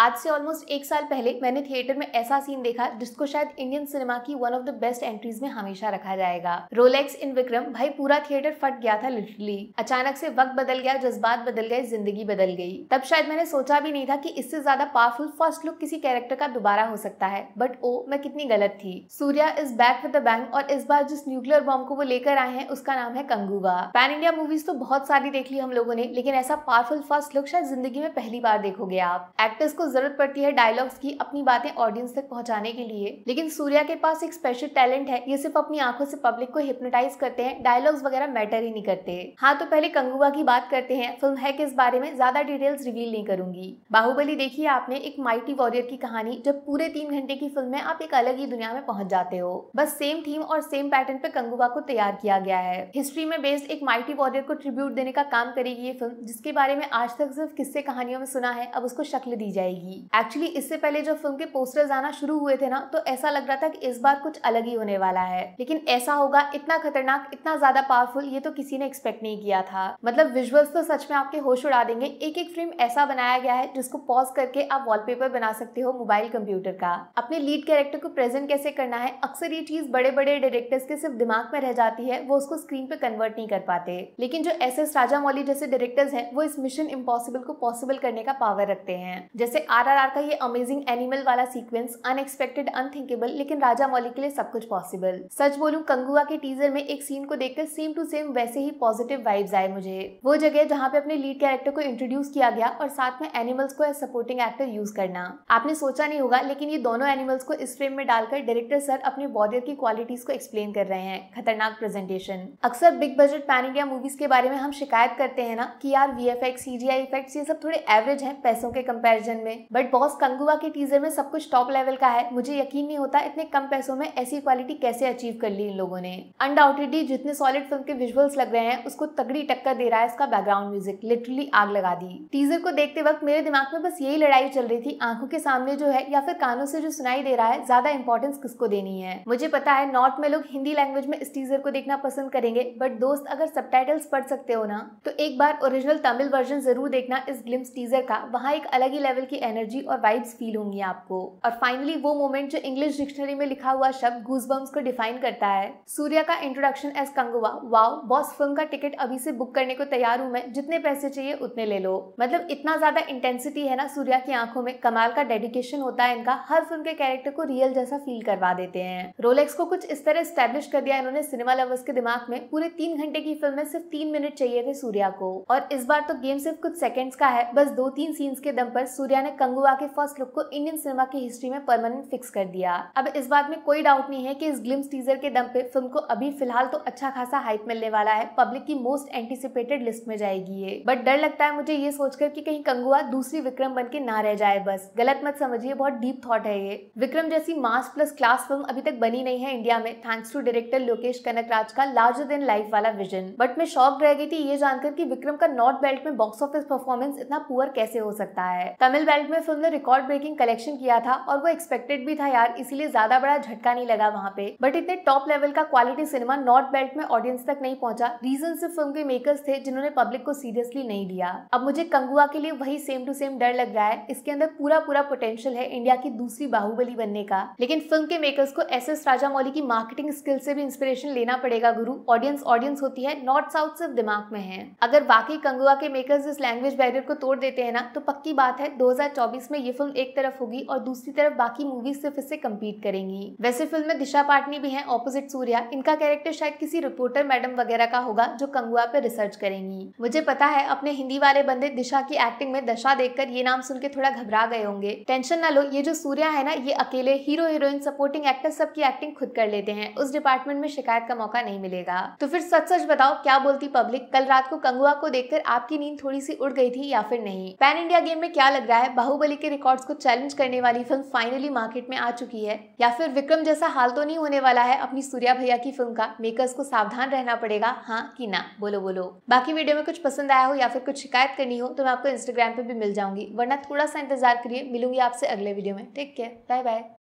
आज से ऑलमोस्ट एक साल पहले मैंने थिएटर में ऐसा सीन देखा जिसको शायद इंडियन सिनेमा की one of the best entries में हमेशा रखा जाएगा रोलेक्स इन विक्रम भाई पूरा थिएटर फट गया था लिटरली अचानक से वक्त बदल गया जज्बात बदल गए जिंदगी बदल गई तब शायद मैंने सोचा भी नहीं था कि इससे ज्यादा पावरफुल फर्स्ट लुक किसी कैरेक्टर का दोबारा हो सकता है बट ओ oh, मैं कितनी गलत थी Suriya is back with the bang और इस बार जिस न्यूक्लियर बॉम्ब को वो लेकर आए हैं उसका नाम है कंगूवा पैन इंडिया मूवीज तो बहुत सारी देख ली हम लोगों ने लेकिन ऐसा पावरफुल फर्स्ट लुक शायद जिंदगी में पहली बार देखोगे आप एक्टर्स को ज़रूरत पड़ती है डायलॉग्स की अपनी बातें ऑडियंस तक पहुंचाने के लिए लेकिन सूर्या के पास एक स्पेशल टैलेंट है ये सिर्फ अपनी आंखों से पब्लिक को हिप्नोटाइज करते हैं डायलॉग्स वगैरह मैटर ही नहीं करते हाँ तो पहले कंगुआ की बात करते हैं फिल्म है कि इस बारे में ज्यादा डिटेल्स रिवील नहीं करूंगी बाहुबली देखिए आपने एक माइटी वॉरियर की कहानी जब पूरे तीन घंटे की फिल्म में आप एक अलग ही दुनिया में पहुंच जाते हो बस सेम थीम और सेम पैटर्न पे कंगुआ को तैयार किया गया है हिस्ट्री में बेस्ड एक माइटी वॉरियर को ट्रिब्यूट देने का काम करेगी ये फिल्म जिसके बारे में आज तक सिर्फ किस्से कहानियों में सुना है अब उसको शक्ल दी जाएगी मिलेगी एक्चुअली इससे पहले जब फिल्म के पोस्टर्स आना शुरू हुए थे ना तो ऐसा लग रहा था कि इस बार कुछ अलग ही होने वाला है लेकिन ऐसा होगा इतना खतरनाक इतना ज्यादा पावरफुल ये तो किसी ने एक्सपेक्ट नहीं किया था मतलब विजुअल्स तो सच में आपके होश उड़ा देंगे एक एक फ्रेम ऐसा बनाया गया है जिसको पॉज करके आप वॉलपेपर बना सकते हो मोबाइल कंप्यूटर का अपने लीड कैरेक्टर को प्रेजेंट कैसे करना है अक्सर ये चीज बड़े बड़े डायरेक्टर्स के सिर्फ दिमाग में रह जाती है वो उसको स्क्रीन पे कन्वर्ट नहीं कर पाते लेकिन जो एस एस राजा मौली जैसे डायरेक्टर्स हैं वो इस मिशन इम्पॉसिबल को पॉसिबल करने का पावर रखते हैं जैसे आरआरआर का ये अमेजिंग एनिमल वाला सीक्वेंस अनएक्सपेक्टेड अनथिंकेबल लेकिन राजा मौली के लिए सब कुछ पॉसिबल सच बोलूं कंगुआ के टीजर में एक सीन को देखकर सेम टू सेम वैसे ही पॉजिटिव वाइब्स आए मुझे वो जगह जहाँ पे अपने लीड कैरेक्टर को इंट्रोड्यूस किया गया और साथ में एनिमल्स को एज सपोर्टिंग एक्टर यूज करना आपने सोचा नहीं होगा लेकिन ये दोनों एनिमल्स को इस फ्रेम में डालकर डायरेक्टर सर अपने वॉरियर की क्वालिटीज को एक्सप्लेन कर रहे हैं खतरनाक प्रेजेंटेशन अक्सर big budget pan India movies के बारे में हम शिकायत करते हैं ना कि यार वी एफ एक्स इफेक्ट्स ये सब थोड़े एवरेज हैं पैसों के कंपैरिजन में बट बॉस कंगुआ के टीजर में सब कुछ टॉप लेवल का है मुझे यकीन नहीं होता इतने कम पैसों में ऐसी क्वालिटी कैसे अचीव कर ली इन लोगों ने अनडाउटेडली जितने सॉलिड फिल्म के विजुअल्स लग रहे हैं उसको तगड़ी टक्कर दे रहा है इसका बैकग्राउंड म्यूजिक लिटरली आग लगा दी टीजर को देखते वक्त मेरे दिमाग में बस यही लड़ाई चल रही थी आंखों के सामने जो है या फिर कानों से जो सुनाई दे रहा है ज्यादा इंपॉर्टेंस किसको देनी है मुझे पता है नॉर्थ में लोग हिंदी लैंग्वेज में इस टीजर को देखना पसंद करेंगे बट दोस्त अगर सब पढ़ सकते हो ना तो एक बार ओरिजिनल तमिल वर्जन जरूर देखना इस ग्लिम्स टीजर का वहाँ एक अलग ही लेवल की एनर्जी और वाइब्स फील होंगी आपको और फाइनली वो मोमेंट जो इंग्लिश डिक्शनरी में लिखा हुआ शब्द गूजबम्स को डिफाइन करता है सूर्या का introduction as Kanguva wow boss film का टिकट अभी से बुक करने को तैयार हूँ मैं जितने पैसे चाहिए उतने ले लो मतलब इतना ज्यादा इंटेंसिटी है ना सूर्या की आंखों में कमाल का डेडिकेशन होता है इनका हर फिल्म के कैरेक्टर को रियल जैसा फील करवा देते हैं रोलेक्स को कुछ इस तरह स्टेब्लिश कर दिया इन्होंने सिनेमा लवर्स के दिमाग में पूरे तीन घंटे की फिल्म में सिर्फ तीन मिनट चाहिए थे सूर्या को और इस बार तो गेम सिर्फ कुछ सेकेंड्स का है बस दो तीन सीन्स के दम पर सूर्या ने कंगुआ के फर्स्ट लुक को इंडियन सिनेमा की हिस्ट्री में परमानेंट फिक्स कर दिया अब इस बात में कोई डाउट नहीं है कि इस ग्लिम्स टीजर के दम पे फिल्म को अभी फिलहाल तो अच्छा खासा हाइप मिलने वाला है पब्लिक की मोस्ट एंटिसिपेटेड लिस्ट में जाएगी ये बट डर लगता है मुझे ये सोचकर की कहीं कंगुआ दूसरी विक्रम बन के ना रह जाए बस गलत मत समझिए बहुत डीप थॉट है ये विक्रम जैसी मास प्लस क्लास फिल्म अभी तक बनी नहीं है इंडिया में thanks to director Lokesh Kanak का लार्जर देन लाइफ वाला विजन बट मैं शॉक रह गई थी ये जानकर की विक्रम का नॉर्थ बेल्ट में बॉक्स ऑफिस परफॉर्मेंस इतना पुअर कैसे हो सकता है तमिल बेल्ट में फिल्म ने रिकॉर्ड ब्रेकिंग कलेक्शन किया था और वो एक्सपेक्टेड भी था यार इसीलिए ज्यादा बड़ा झटका नहीं लगा वहाँ पे बट इतने टॉप लेवल का क्वालिटी सिनेमा नॉर्थ बेल्ट में ऑडियंस तक नहीं पहुंचा रीजन सिर्फ फिल्म के मेकर्स थे जिन्होंने पब्लिक को सीरियसली नहीं लिया अब मुझे कंगुआ के लिए वही सेम टू सेम डर लग रहा है इसके अंदर पूरा पूरा पोटेंशियल है इंडिया की दूसरी बाहुबली बनने का लेकिन फिल्म के मेकर्स को एस एस राजामौली की मार्केटिंग स्किल से भी इंस्पिरेशन लेना पड़ेगा गुरु ऑडियंस ऑडियंस होती है नॉर्थ साउथ सिर्फ दिमाग में है अगर बाकी कंगुआ के मेकर्स इस लैंग्वेज बैरियर को तोड़ देते हैं ना तो पक्की बात है 2000 2024 में ये फिल्म एक तरफ होगी और दूसरी तरफ बाकी मूवीज सिर्फ इससे कम्पीट करेंगी वैसे फिल्म में दिशा पाटनी भी है ऑपोजिट सूर्या इनका कैरेक्टर शायद किसी रिपोर्टर मैडम वगैरह का होगा जो कंगुआ पे रिसर्च करेंगी मुझे पता है अपने हिंदी वाले बंदे दिशा की एक्टिंग में दशा देखकर ये नाम सुन के थोड़ा घबरा गए होंगे टेंशन ना लो ये जो सूर्या है ना ये अकेले हीरो हीरोइन सपोर्टिंग एक्टर सबकी एक्टिंग खुद कर लेते हैं उस डिपार्टमेंट में शिकायत का मौका नहीं मिलेगा तो फिर सच सच बताओ क्या बोलती पब्लिक कल रात को कंगुआ को देखकर आपकी नींद थोड़ी सी उड़ गई थी या फिर नहीं पैन इंडिया गेम में क्या लग रहा है बाहुबली के रिकॉर्ड्स को चैलेंज करने वाली फिल्म फाइनली मार्केट में आ चुकी है या फिर विक्रम जैसा हाल तो नहीं होने वाला है अपनी सूर्या भैया की फिल्म का मेकर्स को सावधान रहना पड़ेगा हाँ कि ना बोलो बोलो बाकी वीडियो में कुछ पसंद आया हो या फिर कुछ शिकायत करनी हो तो मैं आपको इंस्टाग्राम पर भी मिल जाऊंगी वरना थोड़ा सा इंतजार करिए मिलूंगी आपसे अगले वीडियो में टेक केयर बाय बाय